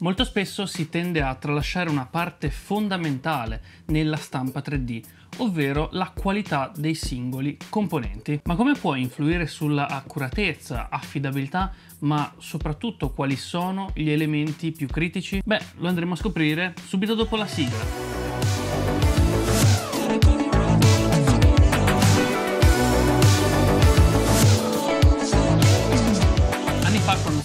Molto spesso si tende a tralasciare una parte fondamentale nella stampa 3D, ovvero la qualità dei singoli componenti. Ma come può influire sulla accuratezza, affidabilità, ma soprattutto quali sono gli elementi più critici? Beh, lo andremo a scoprire subito dopo la sigla.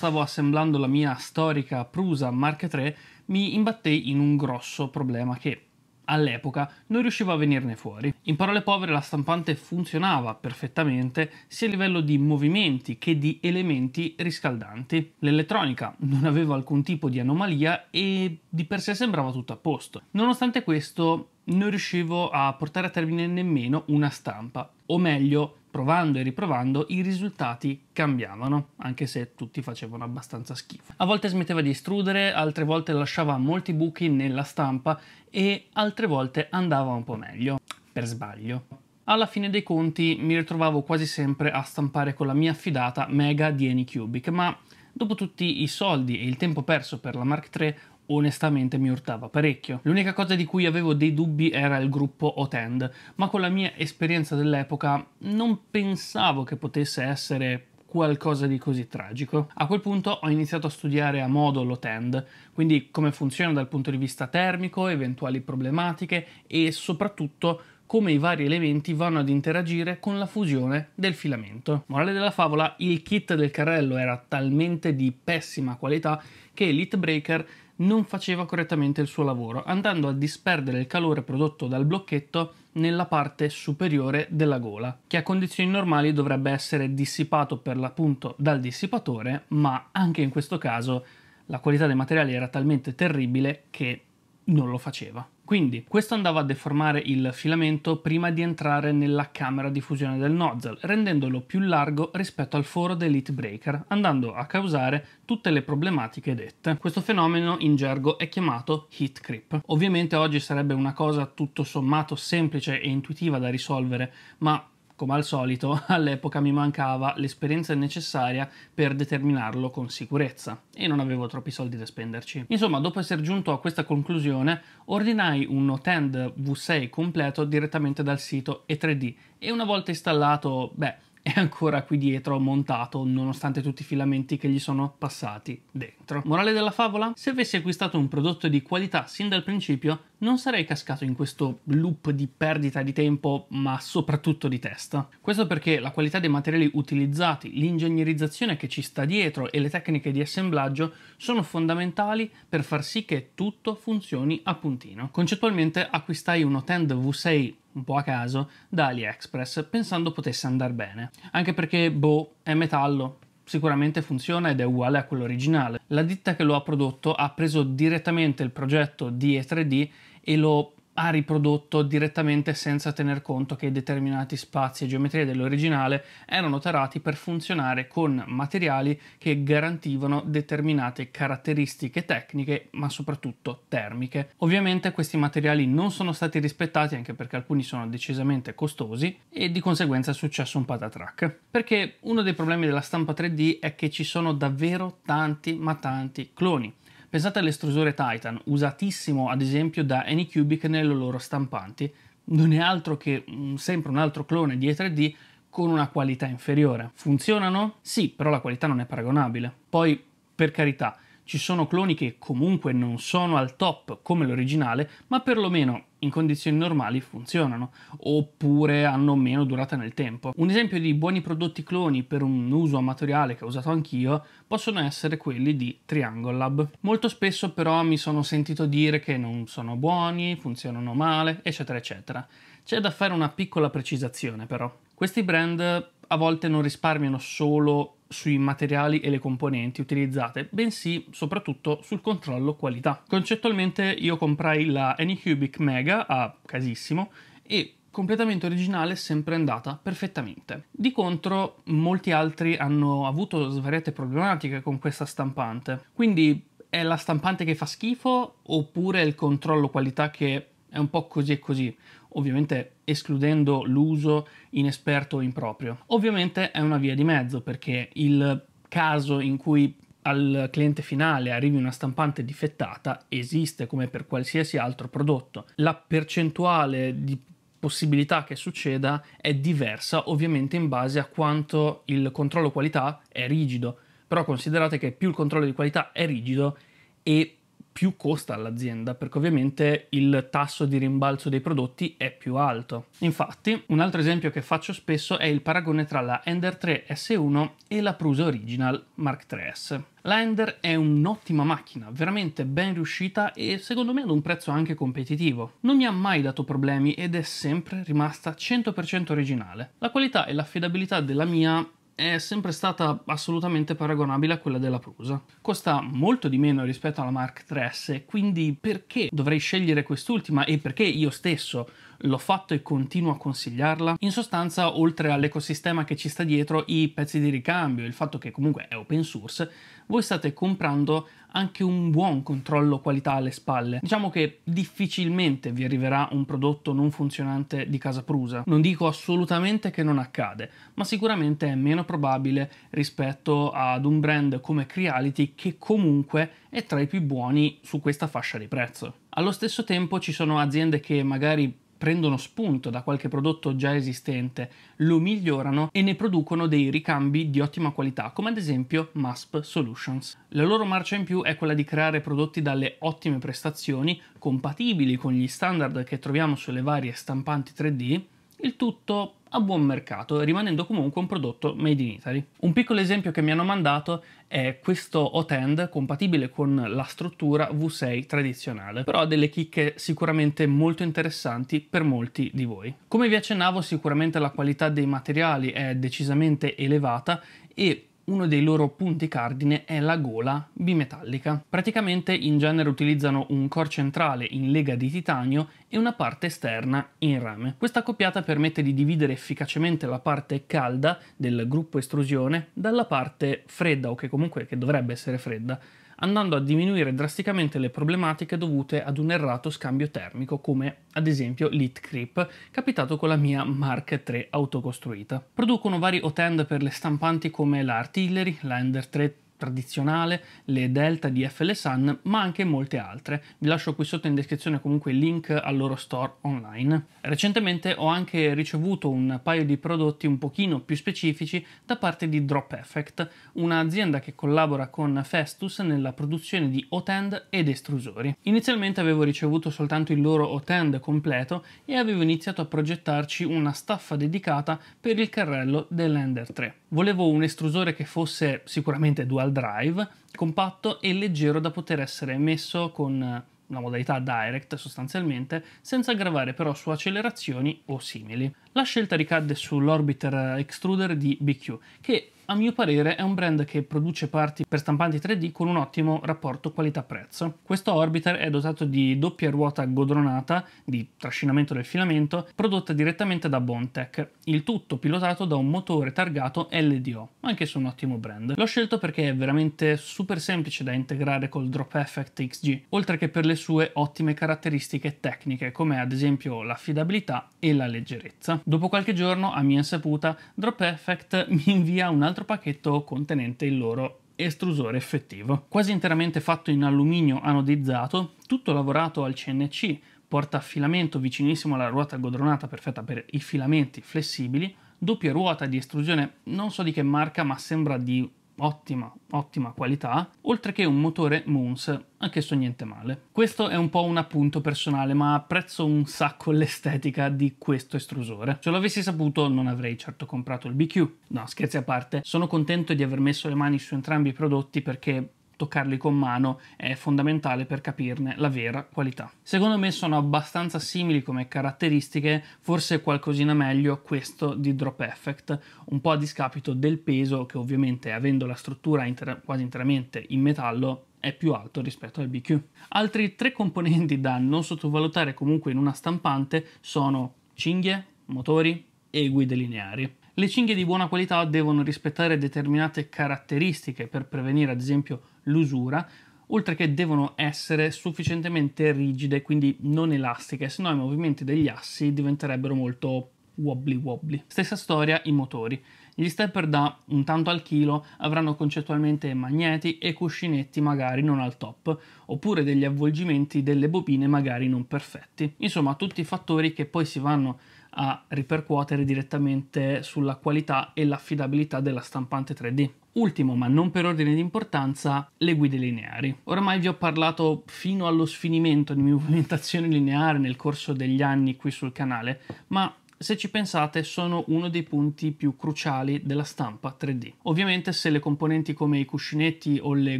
stavo assemblando la mia storica Prusa Mark III, mi imbattei in un grosso problema che all'epoca non riuscivo a venirne fuori. In parole povere la stampante funzionava perfettamente sia a livello di movimenti che di elementi riscaldanti. L'elettronica non aveva alcun tipo di anomalia e di per sé sembrava tutto a posto. Nonostante questo non riuscivo a portare a termine nemmeno una stampa, o meglio provando e riprovando, i risultati cambiavano, anche se tutti facevano abbastanza schifo. A volte smetteva di estrudere, altre volte lasciava molti buchi nella stampa e altre volte andava un po' meglio, per sbaglio. Alla fine dei conti mi ritrovavo quasi sempre a stampare con la mia affidata Mega di Anycubic, ma dopo tutti i soldi e il tempo perso per la Mark III onestamente mi urtava parecchio. L'unica cosa di cui avevo dei dubbi era il gruppo Otend, ma con la mia esperienza dell'epoca non pensavo che potesse essere qualcosa di così tragico. A quel punto ho iniziato a studiare a modo l'OTEND, quindi come funziona dal punto di vista termico, eventuali problematiche e soprattutto come i vari elementi vanno ad interagire con la fusione del filamento. Morale della favola, il kit del carrello era talmente di pessima qualità che l'Hit Breaker non faceva correttamente il suo lavoro, andando a disperdere il calore prodotto dal blocchetto nella parte superiore della gola, che a condizioni normali dovrebbe essere dissipato per l'appunto dal dissipatore, ma anche in questo caso la qualità dei materiali era talmente terribile che non lo faceva. Quindi questo andava a deformare il filamento prima di entrare nella camera di fusione del nozzle, rendendolo più largo rispetto al foro dell'Elite breaker, andando a causare tutte le problematiche dette. Questo fenomeno in gergo è chiamato heat creep. Ovviamente oggi sarebbe una cosa tutto sommato semplice e intuitiva da risolvere, ma come al solito, all'epoca mi mancava l'esperienza necessaria per determinarlo con sicurezza e non avevo troppi soldi da spenderci. Insomma, dopo essere giunto a questa conclusione, ordinai un Notend V6 completo direttamente dal sito E3D e una volta installato, beh, è ancora qui dietro montato nonostante tutti i filamenti che gli sono passati dentro. Morale della favola? Se avessi acquistato un prodotto di qualità sin dal principio non sarei cascato in questo loop di perdita di tempo, ma soprattutto di testa. Questo perché la qualità dei materiali utilizzati, l'ingegnerizzazione che ci sta dietro e le tecniche di assemblaggio sono fondamentali per far sì che tutto funzioni a puntino. Concettualmente acquistai uno Tend V6 un po' a caso, da AliExpress, pensando potesse andare bene. Anche perché, boh, è metallo, sicuramente funziona ed è uguale a quello originale. La ditta che lo ha prodotto ha preso direttamente il progetto di E3D e lo ha riprodotto direttamente senza tener conto che determinati spazi e geometrie dell'originale erano tarati per funzionare con materiali che garantivano determinate caratteristiche tecniche ma soprattutto termiche. Ovviamente questi materiali non sono stati rispettati anche perché alcuni sono decisamente costosi e di conseguenza è successo un patatrack. Perché uno dei problemi della stampa 3D è che ci sono davvero tanti ma tanti cloni Pensate all'estrusore Titan, usatissimo ad esempio da Anycubic nelle loro stampanti, non è altro che mm, sempre un altro clone di E3D con una qualità inferiore. Funzionano? Sì, però la qualità non è paragonabile. Poi, per carità, ci sono cloni che comunque non sono al top come l'originale, ma perlomeno in condizioni normali funzionano, oppure hanno meno durata nel tempo. Un esempio di buoni prodotti cloni per un uso amatoriale che ho usato anch'io possono essere quelli di Triangle Lab. Molto spesso però mi sono sentito dire che non sono buoni, funzionano male, eccetera eccetera. C'è da fare una piccola precisazione però. Questi brand a volte non risparmiano solo sui materiali e le componenti utilizzate, bensì soprattutto sul controllo qualità. Concettualmente io comprai la Anycubic Mega a casissimo e completamente originale è sempre andata perfettamente. Di contro, molti altri hanno avuto svariate problematiche con questa stampante. Quindi è la stampante che fa schifo oppure è il controllo qualità che è un po' così e così? ovviamente escludendo l'uso inesperto o improprio. Ovviamente è una via di mezzo perché il caso in cui al cliente finale arrivi una stampante difettata esiste come per qualsiasi altro prodotto. La percentuale di possibilità che succeda è diversa ovviamente in base a quanto il controllo qualità è rigido, però considerate che più il controllo di qualità è rigido e più costa all'azienda, perché ovviamente il tasso di rimbalzo dei prodotti è più alto. Infatti, un altro esempio che faccio spesso è il paragone tra la Ender 3 S1 e la Prusa Original Mark 3S. La Ender è un'ottima macchina, veramente ben riuscita e secondo me ad un prezzo anche competitivo. Non mi ha mai dato problemi ed è sempre rimasta 100% originale. La qualità e l'affidabilità della mia è sempre stata assolutamente paragonabile a quella della Prusa. Costa molto di meno rispetto alla Mark 3 quindi perché dovrei scegliere quest'ultima e perché io stesso l'ho fatto e continuo a consigliarla? In sostanza, oltre all'ecosistema che ci sta dietro, i pezzi di ricambio, il fatto che comunque è open source, voi state comprando anche un buon controllo qualità alle spalle. Diciamo che difficilmente vi arriverà un prodotto non funzionante di casa prusa. Non dico assolutamente che non accade, ma sicuramente è meno probabile rispetto ad un brand come Creality che comunque è tra i più buoni su questa fascia di prezzo. Allo stesso tempo ci sono aziende che magari prendono spunto da qualche prodotto già esistente, lo migliorano e ne producono dei ricambi di ottima qualità, come ad esempio MASP Solutions. La loro marcia in più è quella di creare prodotti dalle ottime prestazioni, compatibili con gli standard che troviamo sulle varie stampanti 3D, il tutto a buon mercato, rimanendo comunque un prodotto made in Italy. Un piccolo esempio che mi hanno mandato è questo hotend compatibile con la struttura V6 tradizionale, però ha delle chicche sicuramente molto interessanti per molti di voi. Come vi accennavo, sicuramente la qualità dei materiali è decisamente elevata e uno dei loro punti cardine è la gola bimetallica. Praticamente in genere utilizzano un core centrale in lega di titanio e una parte esterna in rame. Questa copiata permette di dividere efficacemente la parte calda del gruppo estrusione dalla parte fredda o che comunque che dovrebbe essere fredda andando a diminuire drasticamente le problematiche dovute ad un errato scambio termico, come ad esempio l'heat creep, capitato con la mia Mark III autocostruita. Producono vari hotend per le stampanti come la Artillery, la Ender 3 tradizionale, le Delta di Sun, ma anche molte altre. Vi lascio qui sotto in descrizione comunque il link al loro store online. Recentemente ho anche ricevuto un paio di prodotti un pochino più specifici da parte di Drop Effect, un'azienda che collabora con Festus nella produzione di hotend ed estrusori. Inizialmente avevo ricevuto soltanto il loro hotend completo e avevo iniziato a progettarci una staffa dedicata per il carrello dell'Ender 3. Volevo un estrusore che fosse sicuramente dual drive, compatto e leggero da poter essere messo con una eh, modalità direct sostanzialmente, senza gravare però su accelerazioni o simili. La scelta ricadde sull'Orbiter eh, Extruder di BQ, che a mio parere è un brand che produce parti per stampanti 3D con un ottimo rapporto qualità-prezzo. Questo Orbiter è dotato di doppia ruota godronata di trascinamento del filamento prodotta direttamente da Bontech, il tutto pilotato da un motore targato LDO, anche su un ottimo brand. L'ho scelto perché è veramente super semplice da integrare col Drop Effect XG, oltre che per le sue ottime caratteristiche tecniche, come ad esempio l'affidabilità e la leggerezza. Dopo qualche giorno, a mia insaputa, Drop Effect mi invia un altro altro pacchetto contenente il loro estrusore effettivo. Quasi interamente fatto in alluminio anodizzato, tutto lavorato al CNC, porta filamento vicinissimo alla ruota godronata perfetta per i filamenti flessibili, doppia ruota di estrusione non so di che marca ma sembra di ottima, ottima qualità, oltre che un motore Moons, anch'esso niente male. Questo è un po' un appunto personale, ma apprezzo un sacco l'estetica di questo estrusore. Se l'avessi saputo non avrei certo comprato il BQ. No, scherzi a parte, sono contento di aver messo le mani su entrambi i prodotti perché toccarli con mano è fondamentale per capirne la vera qualità. Secondo me sono abbastanza simili come caratteristiche, forse qualcosina meglio questo di Drop Effect, un po' a discapito del peso che ovviamente avendo la struttura inter quasi interamente in metallo è più alto rispetto al BQ. Altri tre componenti da non sottovalutare comunque in una stampante sono cinghie, motori e guide lineari. Le cinghie di buona qualità devono rispettare determinate caratteristiche per prevenire ad esempio l'usura, oltre che devono essere sufficientemente rigide, quindi non elastiche, se no i movimenti degli assi diventerebbero molto wobbly wobbly. Stessa storia i motori. Gli stepper da un tanto al chilo avranno concettualmente magneti e cuscinetti magari non al top, oppure degli avvolgimenti delle bobine magari non perfetti. Insomma, tutti fattori che poi si vanno a ripercuotere direttamente sulla qualità e l'affidabilità della stampante 3D. Ultimo, ma non per ordine di importanza, le guide lineari. Oramai vi ho parlato fino allo sfinimento di movimentazione lineare nel corso degli anni qui sul canale, ma se ci pensate sono uno dei punti più cruciali della stampa 3D. Ovviamente se le componenti come i cuscinetti o le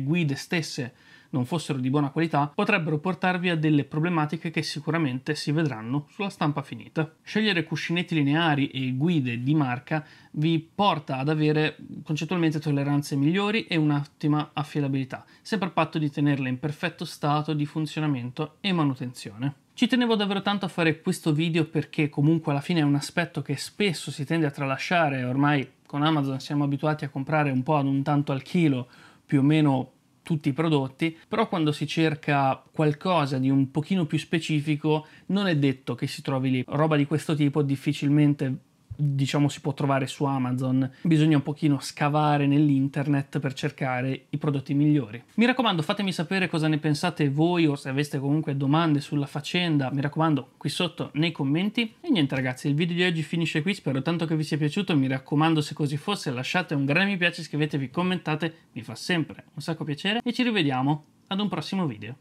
guide stesse non fossero di buona qualità potrebbero portarvi a delle problematiche che sicuramente si vedranno sulla stampa finita. Scegliere cuscinetti lineari e guide di marca vi porta ad avere concettualmente tolleranze migliori e un'ottima affidabilità, sempre a patto di tenerle in perfetto stato di funzionamento e manutenzione. Ci tenevo davvero tanto a fare questo video perché comunque alla fine è un aspetto che spesso si tende a tralasciare, ormai con Amazon siamo abituati a comprare un po' ad un tanto al chilo più o meno tutti i prodotti, però quando si cerca qualcosa di un pochino più specifico non è detto che si trovi lì. Roba di questo tipo difficilmente diciamo si può trovare su Amazon. Bisogna un pochino scavare nell'internet per cercare i prodotti migliori. Mi raccomando, fatemi sapere cosa ne pensate voi o se aveste comunque domande sulla faccenda, mi raccomando, qui sotto nei commenti. E niente ragazzi, il video di oggi finisce qui, spero tanto che vi sia piaciuto, mi raccomando se così fosse lasciate un gran mi piace, iscrivetevi, commentate, mi fa sempre un sacco piacere e ci rivediamo ad un prossimo video.